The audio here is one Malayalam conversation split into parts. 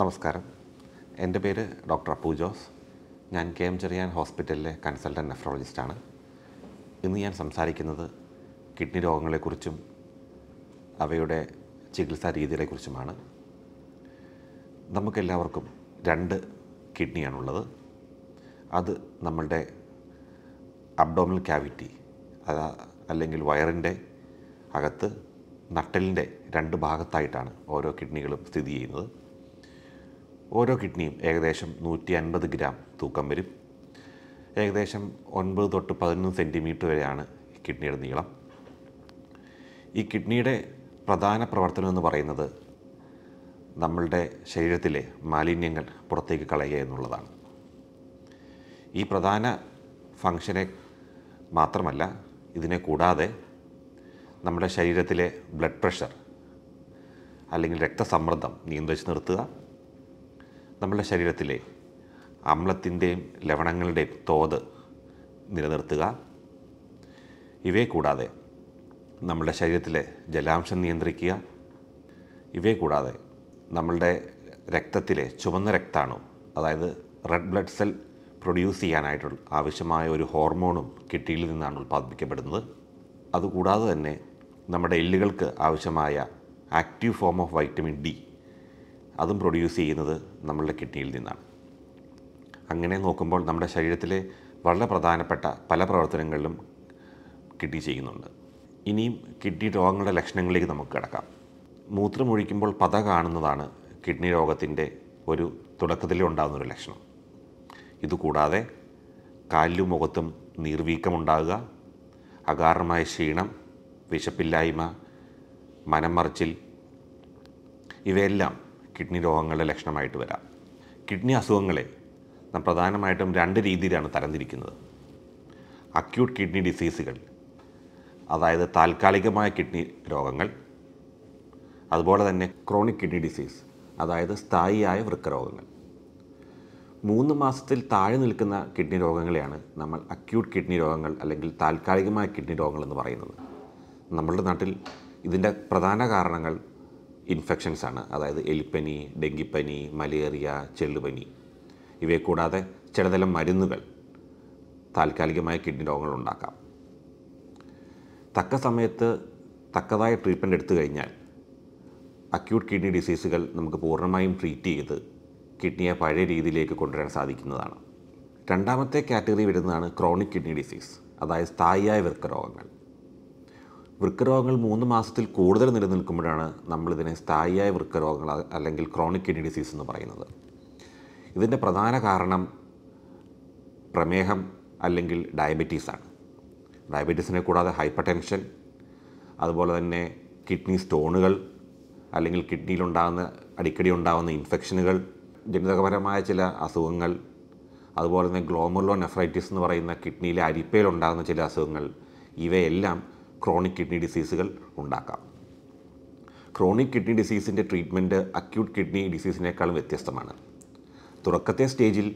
നമസ്കാരം എൻ്റെ പേര് ഡോക്ടർ അപ്പു ജോസ് ഞാൻ കെ എം ചെറിയാൻ ഹോസ്പിറ്റലിലെ കൺസൾട്ടൻ്റ് നെഫ്രോളജിസ്റ്റാണ് ഇന്ന് ഞാൻ സംസാരിക്കുന്നത് കിഡ്നി രോഗങ്ങളെക്കുറിച്ചും അവയുടെ ചികിത്സാ രീതികളെക്കുറിച്ചുമാണ് നമുക്കെല്ലാവർക്കും രണ്ട് കിഡ്നിയാണുള്ളത് അത് നമ്മളുടെ അബ്ഡോമിനൽ ക്യാവിറ്റി അതാ അല്ലെങ്കിൽ വയറിൻ്റെ അകത്ത് നട്ടലിൻ്റെ രണ്ട് ഭാഗത്തായിട്ടാണ് ഓരോ കിഡ്നികളും സ്ഥിതി ചെയ്യുന്നത് ഓരോ കിഡ്നിയും ഏകദേശം നൂറ്റി അൻപത് ഗ്രാം തൂക്കം വരും ഏകദേശം ഒൻപത് തൊട്ട് പതിനൊന്ന് സെൻറ്റിമീറ്റർ വരെയാണ് കിഡ്നിയുടെ നീളം ഈ കിഡ്നിയുടെ പ്രധാന പ്രവർത്തനം എന്ന് പറയുന്നത് നമ്മളുടെ ശരീരത്തിലെ മാലിന്യങ്ങൾ പുറത്തേക്ക് കളയുക എന്നുള്ളതാണ് ഈ പ്രധാന ഫങ്ഷനെ മാത്രമല്ല ഇതിനെ കൂടാതെ നമ്മുടെ ശരീരത്തിലെ ബ്ലഡ് പ്രഷർ അല്ലെങ്കിൽ രക്തസമ്മർദ്ദം നിയന്ത്രിച്ച് നിർത്തുക നമ്മുടെ ശരീരത്തിലെ അമ്ലത്തിൻ്റെയും ലവണങ്ങളുടെയും തോത് നിലനിർത്തുക ഇവയെ കൂടാതെ നമ്മുടെ ശരീരത്തിലെ ജലാംശം നിയന്ത്രിക്കുക ഇവയെ കൂടാതെ നമ്മളുടെ രക്തത്തിലെ ചുവന്ന രക്താണു അതായത് റെഡ് ബ്ലഡ് സെൽ പ്രൊഡ്യൂസ് ചെയ്യാനായിട്ടുള്ള ആവശ്യമായ ഒരു ഹോർമോണും കിട്ടിയിൽ നിന്നാണ് ഉൽപ്പാദിപ്പിക്കപ്പെടുന്നത് അതുകൂടാതെ തന്നെ നമ്മുടെ എല്ലുകൾക്ക് ആവശ്യമായ active form of vitamin D അതും പ്രൊഡ്യൂസ് ചെയ്യുന്നത് നമ്മളുടെ കിഡ്നിയിൽ നിന്നാണ് അങ്ങനെ നോക്കുമ്പോൾ നമ്മുടെ ശരീരത്തിലെ വളരെ പ്രധാനപ്പെട്ട പല പ്രവർത്തനങ്ങളിലും കിഡ്നി ചെയ്യുന്നുണ്ട് ഇനിയും കിഡ്നി രോഗങ്ങളുടെ ലക്ഷണങ്ങളിലേക്ക് നമുക്ക് കിടക്കാം മൂത്രമൊഴിക്കുമ്പോൾ പത കാണുന്നതാണ് കിഡ്നി രോഗത്തിൻ്റെ ഒരു ഉണ്ടാകുന്ന ഒരു ലക്ഷണം ഇതുകൂടാതെ കാലിലും മുഖത്തും നീർവീക്കമുണ്ടാകുക അകാരണമായ ക്ഷീണം വിശപ്പില്ലായ്മ മനംമറിച്ചിൽ ഇവയെല്ലാം കിഡ്നി രോഗങ്ങളുടെ ലക്ഷണമായിട്ട് വരാം കിഡ്നി അസുഖങ്ങളെ നാം പ്രധാനമായിട്ടും രണ്ട് രീതിയിലാണ് തരംതിരിക്കുന്നത് അക്യൂട്ട് കിഡ്നി ഡിസീസുകൾ അതായത് താൽക്കാലികമായ കിഡ്നി രോഗങ്ങൾ അതുപോലെ തന്നെ ക്രോണിക് കിഡ്നി ഡിസീസ് അതായത് സ്ഥായിയായ വൃക്കരോഗങ്ങൾ മൂന്ന് മാസത്തിൽ താഴെ നിൽക്കുന്ന കിഡ്നി രോഗങ്ങളെയാണ് നമ്മൾ അക്യൂട്ട് കിഡ്നി രോഗങ്ങൾ അല്ലെങ്കിൽ താൽക്കാലികമായ കിഡ്നി രോഗങ്ങൾ എന്ന് പറയുന്നത് നമ്മളുടെ നാട്ടിൽ ഇതിൻ്റെ പ്രധാന കാരണങ്ങൾ ഇൻഫെക്ഷൻസ് ആണ് അതായത് എലിപ്പനി ഡെങ്കിപ്പനി മലേറിയ ചെള്ളുപനി ഇവയെ കൂടാതെ ചിലതരം മരുന്നുകൾ താൽക്കാലികമായ കിഡ്നി രോഗങ്ങൾ ഉണ്ടാക്കാം തക്ക സമയത്ത് തക്കതായ ട്രീറ്റ്മെൻറ്റ് എടുത്തു കഴിഞ്ഞാൽ അക്യൂട്ട് കിഡ്നി ഡിസീസുകൾ നമുക്ക് പൂർണ്ണമായും ട്രീറ്റ് ചെയ്ത് കിഡ്നിയെ പഴയ രീതിയിലേക്ക് കൊണ്ടുവരാൻ സാധിക്കുന്നതാണ് രണ്ടാമത്തെ കാറ്റഗറി വരുന്നതാണ് ക്രോണിക് കിഡ്നി ഡിസീസ് അതായത് സ്ഥായിയായ വൃക്കരോഗങ്ങൾ വൃക്കരോഗങ്ങൾ മൂന്ന് മാസത്തിൽ കൂടുതൽ നിലനിൽക്കുമ്പോഴാണ് നമ്മളിതിനെ സ്ഥായിയായ വൃക്കരോഗങ്ങൾ അല്ലെങ്കിൽ ക്രോണിക് കിഡ്നി ഡിസീസ് എന്ന് പറയുന്നത് ഇതിൻ്റെ പ്രധാന കാരണം പ്രമേഹം അല്ലെങ്കിൽ ഡയബറ്റീസാണ് ഡയബറ്റീസിനെ കൂടാതെ ഹൈപ്പർ ടെൻഷൻ അതുപോലെ തന്നെ കിഡ്നി സ്റ്റോണുകൾ അല്ലെങ്കിൽ കിഡ്നിയിലുണ്ടാകുന്ന അടിക്കടി ഉണ്ടാകുന്ന ഇൻഫെക്ഷനുകൾ ജനിതകപരമായ ചില അസുഖങ്ങൾ അതുപോലെ തന്നെ ഗ്ലോമർലോ നെഫ്രൈറ്റിസ് എന്ന് പറയുന്ന കിഡ്നിയിലെ അരിപ്പയിലുണ്ടാകുന്ന ചില അസുഖങ്ങൾ ഇവയെല്ലാം ക്രോണിക് കിഡ്നി ഡിസീസുകൾ ഉണ്ടാക്കാം ക്രോണിക് കിഡ്നി ഡിസീസിൻ്റെ ട്രീറ്റ്മെൻറ്റ് അക്യൂട്ട് കിഡ്നി ഡിസീസിനേക്കാളും വ്യത്യസ്തമാണ് തുടക്കത്തെ സ്റ്റേജിൽ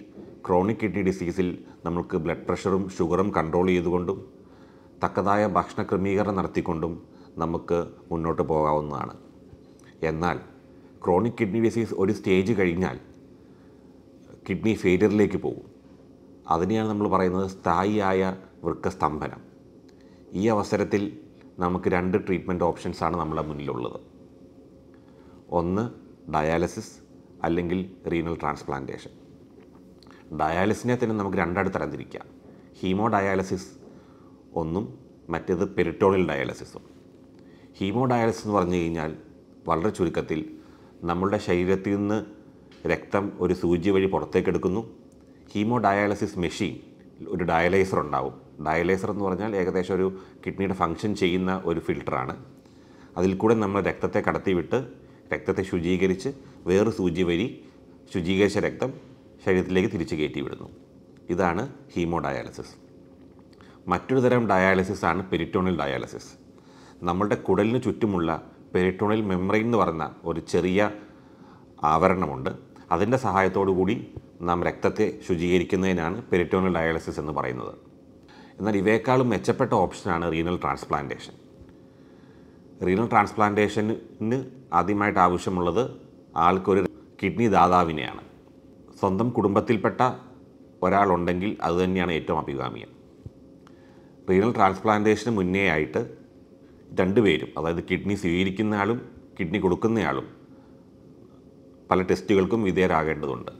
ക്രോണിക് കിഡ്നി ഡിസീസിൽ നമുക്ക് ബ്ലഡ് പ്രഷറും ഷുഗറും കൺട്രോൾ ചെയ്തുകൊണ്ടും തക്കതായ ഭക്ഷണ ക്രമീകരണം നടത്തിക്കൊണ്ടും നമുക്ക് മുന്നോട്ട് പോകാവുന്നതാണ് എന്നാൽ ക്രോണിക് കിഡ്നി ഡിസീസ് ഒരു സ്റ്റേജ് കഴിഞ്ഞാൽ കിഡ്നി ഫെയിലിയറിലേക്ക് പോകും അതിനെയാണ് നമ്മൾ പറയുന്നത് സ്ഥായിയായ വൃക്കസ്തംഭനം ഈ അവസരത്തിൽ നമുക്ക് രണ്ട് ട്രീറ്റ്മെൻറ്റ് ഓപ്ഷൻസാണ് നമ്മുടെ മുന്നിലുള്ളത് ഒന്ന് ഡയാലിസിസ് അല്ലെങ്കിൽ റീനൽ ട്രാൻസ്പ്ലാന്റേഷൻ ഡയാലിസിനെ തന്നെ നമുക്ക് രണ്ടായിട്ട് തരംതിരിക്കാം ഹീമോ ഡയാലിസിസ് ഒന്നും മറ്റേത് പെരിട്ടോണിയൽ ഡയാലിസിസും ഹീമോ ഡയാലിസിസ് എന്ന് പറഞ്ഞു കഴിഞ്ഞാൽ വളരെ ചുരുക്കത്തിൽ നമ്മളുടെ ശരീരത്തിൽ നിന്ന് രക്തം ഒരു സൂചി വഴി പുറത്തേക്കെടുക്കുന്നു ഹീമോ ഡയാലിസിസ് മെഷീൻ ഒരു ഡയാലൈസർ ഉണ്ടാവും ഡയലൈസർ എന്ന് പറഞ്ഞാൽ ഏകദേശം ഒരു കിഡ്നിയുടെ ഫങ്ഷൻ ചെയ്യുന്ന ഒരു ഫിൽട്ടറാണ് അതിൽ കൂടെ നമ്മൾ രക്തത്തെ കടത്തിവിട്ട് രക്തത്തെ ശുചീകരിച്ച് വേറെ സൂചി വരി ശുചീകരിച്ച രക്തം ശരീരത്തിലേക്ക് തിരിച്ചു കയറ്റി വിടുന്നു ഇതാണ് ഹീമോ ഡയാലിസിസ് മറ്റൊരു തരം ഡയാലിസിസ് ആണ് പെരിറ്റോണൽ ഡയാലിസിസ് നമ്മളുടെ കുടലിന് ചുറ്റുമുള്ള പെരിറ്റോണൽ മെമ്മറി എന്ന് പറയുന്ന ഒരു ചെറിയ ആവരണമുണ്ട് അതിൻ്റെ സഹായത്തോടു കൂടി നാം രക്തത്തെ ശുചീകരിക്കുന്നതിനാണ് പെരിറ്റോണൽ ഡയാലിസിസ് എന്ന് പറയുന്നത് എന്നാൽ ഇവയേക്കാളും മെച്ചപ്പെട്ട ഓപ്ഷനാണ് റീനൽ ട്രാൻസ്പ്ലാന്റേഷൻ റീനൽ ട്രാൻസ്പ്ലാന്റേഷന് ആദ്യമായിട്ട് ആവശ്യമുള്ളത് ആൾക്കൊരു കിഡ്നി ദാതാവിനെയാണ് സ്വന്തം കുടുംബത്തിൽപ്പെട്ട ഒരാളുണ്ടെങ്കിൽ അതുതന്നെയാണ് ഏറ്റവും അഭികാമ്യം റീനൽ ട്രാൻസ്പ്ലാന്റേഷന് മുന്നേ ആയിട്ട് രണ്ടുപേരും അതായത് കിഡ്നി സ്വീകരിക്കുന്നയാളും കിഡ്നി കൊടുക്കുന്നയാളും പല ടെസ്റ്റുകൾക്കും വിധേയരാകേണ്ടതുണ്ട്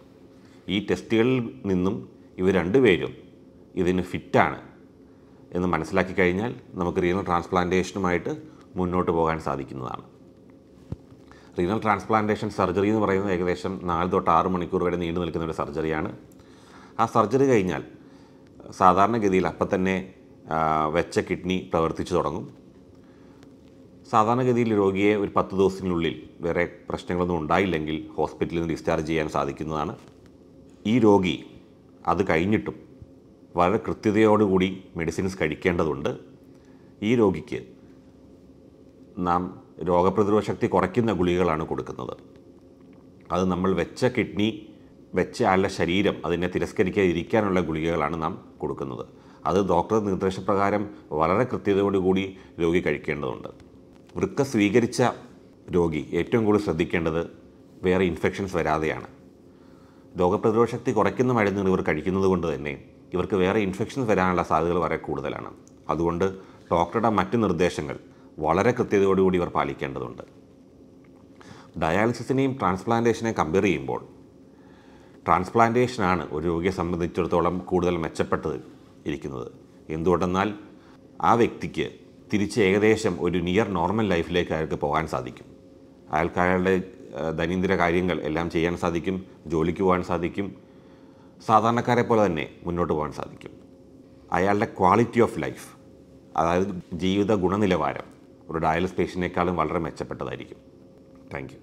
ഈ ടെസ്റ്റുകളിൽ നിന്നും ഇവ രണ്ടുപേരും ഇതിന് ഫിറ്റാണ് എന്ന് മനസ്സിലാക്കി കഴിഞ്ഞാൽ നമുക്ക് റീനൽ ട്രാൻസ്പ്ലാന്റേഷനുമായിട്ട് മുന്നോട്ട് പോകാൻ സാധിക്കുന്നതാണ് റീനൽ ട്രാൻസ്പ്ലാന്റേഷൻ സർജറി എന്ന് പറയുന്നത് ഏകദേശം നാല് തൊട്ട് ആറ് മണിക്കൂർ വരെ നീണ്ടു നിൽക്കുന്ന ഒരു സർജറിയാണ് ആ സർജറി കഴിഞ്ഞാൽ സാധാരണഗതിയിൽ അപ്പം തന്നെ വെച്ച കിഡ്നി പ്രവർത്തിച്ചു തുടങ്ങും സാധാരണഗതിയിൽ രോഗിയെ ഒരു പത്ത് ദിവസത്തിനുള്ളിൽ വേറെ പ്രശ്നങ്ങളൊന്നും ഉണ്ടായില്ലെങ്കിൽ ഹോസ്പിറ്റലിൽ നിന്ന് ഡിസ്ചാർജ് ചെയ്യാൻ സാധിക്കുന്നതാണ് ഈ രോഗി അത് കഴിഞ്ഞിട്ടും വളരെ കൃത്യതയോടുകൂടി മെഡിസിൻസ് കഴിക്കേണ്ടതുണ്ട് ഈ രോഗിക്ക് നാം രോഗപ്രതിരോധ ശക്തി കുറയ്ക്കുന്ന ഗുളികകളാണ് കൊടുക്കുന്നത് അത് നമ്മൾ വെച്ച കിഡ്നി വെച്ച ആളുടെ ശരീരം അതിനെ തിരസ്കരിക്കാതിരിക്കാനുള്ള ഗുളികകളാണ് നാം കൊടുക്കുന്നത് അത് ഡോക്ടർ നിർദ്ദേശപ്രകാരം വളരെ കൃത്യതയോടുകൂടി രോഗി കഴിക്കേണ്ടതുണ്ട് വൃക്ക സ്വീകരിച്ച രോഗി ഏറ്റവും കൂടുതൽ ശ്രദ്ധിക്കേണ്ടത് വേറെ ഇൻഫെക്ഷൻസ് വരാതെയാണ് രോഗപ്രതിരോധ ശക്തി കുറയ്ക്കുന്ന മരുന്നുകൾ ഇവർ കഴിക്കുന്നത് കൊണ്ട് തന്നെ ഇവർക്ക് വേറെ ഇൻഫെക്ഷൻസ് വരാനുള്ള സാധ്യതകൾ വളരെ കൂടുതലാണ് അതുകൊണ്ട് ഡോക്ടറുടെ മറ്റ് നിർദ്ദേശങ്ങൾ വളരെ കൃത്യതയോടുകൂടി ഇവർ പാലിക്കേണ്ടതുണ്ട് ഡയാലിസിസിനെയും ട്രാൻസ്പ്ലാന്റേഷനെയും കമ്പയർ ചെയ്യുമ്പോൾ ട്രാൻസ്പ്ലാന്റേഷനാണ് ഒരു രോഗിയെ സംബന്ധിച്ചിടത്തോളം കൂടുതൽ മെച്ചപ്പെട്ടത് ഇരിക്കുന്നത് എന്തുകൊണ്ടെന്നാൽ ആ വ്യക്തിക്ക് തിരിച്ച് ഏകദേശം ഒരു നിയർ നോർമൽ ലൈഫിലേക്ക് അയാൾക്ക് പോകാൻ സാധിക്കും അയാൾക്ക് അയാളുടെ ദൈനംദിന കാര്യങ്ങൾ എല്ലാം ചെയ്യാൻ സാധിക്കും ജോലിക്ക് പോകാൻ സാധിക്കും സാധാരണക്കാരെ പോലെ തന്നെ മുന്നോട്ട് പോകാൻ സാധിക്കും അയാളുടെ ക്വാളിറ്റി ഓഫ് ലൈഫ് അതായത് ജീവിത ഗുണനിലവാരം ഒരു ഡയാലിസ് പേഷ്യനേക്കാളും വളരെ മെച്ചപ്പെട്ടതായിരിക്കും താങ്ക്